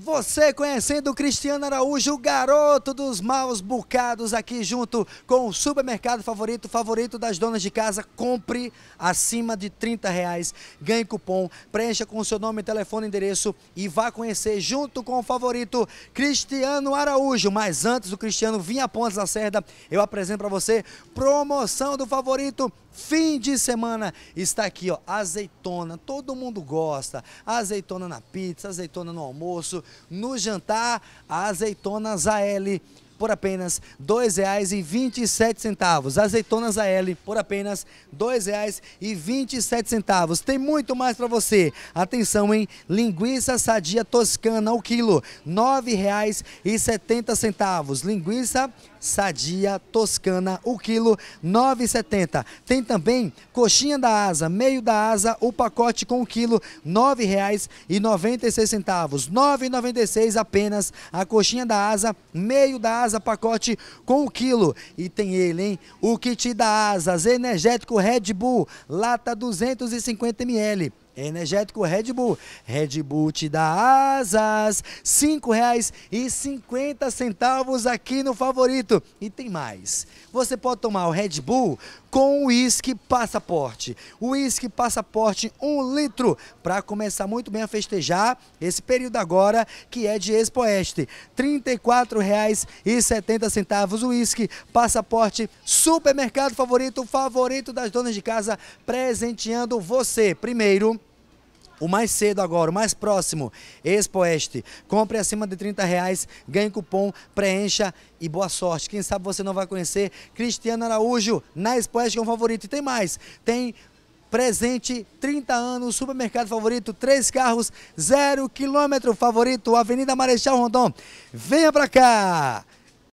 Você conhecendo o Cristiano Araújo, o garoto dos maus bocados aqui junto com o supermercado favorito, favorito das donas de casa, compre acima de 30 reais, ganhe cupom, preencha com o seu nome, telefone, endereço e vá conhecer junto com o favorito Cristiano Araújo. Mas antes do Cristiano vir a Pontes da Cerda, eu apresento para você promoção do favorito fim de semana está aqui, ó, azeitona, todo mundo gosta, azeitona na pizza, azeitona no almoço, no jantar azeitonas AL por apenas R$ 2,27. Azeitonas AL por apenas R$ 2,27. Tem muito mais para você. Atenção, hein? Linguiça sadia toscana ao quilo, R$ 9,70. Linguiça sadia toscana o quilo 9,70. Tem também coxinha da asa, meio da asa, o pacote com o quilo R$ 9,96. 9,96 apenas a coxinha da asa, meio da asa asa pacote com o quilo. E tem ele, hein? O kit da asas, energético Red Bull, lata 250ml. Energético Red Bull. Red Bull te dá asas. R$ 5,50 aqui no favorito. E tem mais. Você pode tomar o Red Bull com uísque passaporte. Uísque passaporte, um litro, para começar muito bem a festejar esse período agora que é de Expo Oeste. R$ 34,70 o uísque passaporte, supermercado favorito, favorito das donas de casa, presenteando você. Primeiro, o mais cedo agora, o mais próximo, Expo Oeste. Compre acima de 30 reais, ganhe cupom, preencha e boa sorte. Quem sabe você não vai conhecer Cristiano Araújo na Expo Oeste, que é um favorito. E tem mais, tem presente, 30 anos, supermercado favorito, três carros, zero quilômetro favorito, Avenida Marechal Rondon. Venha pra cá!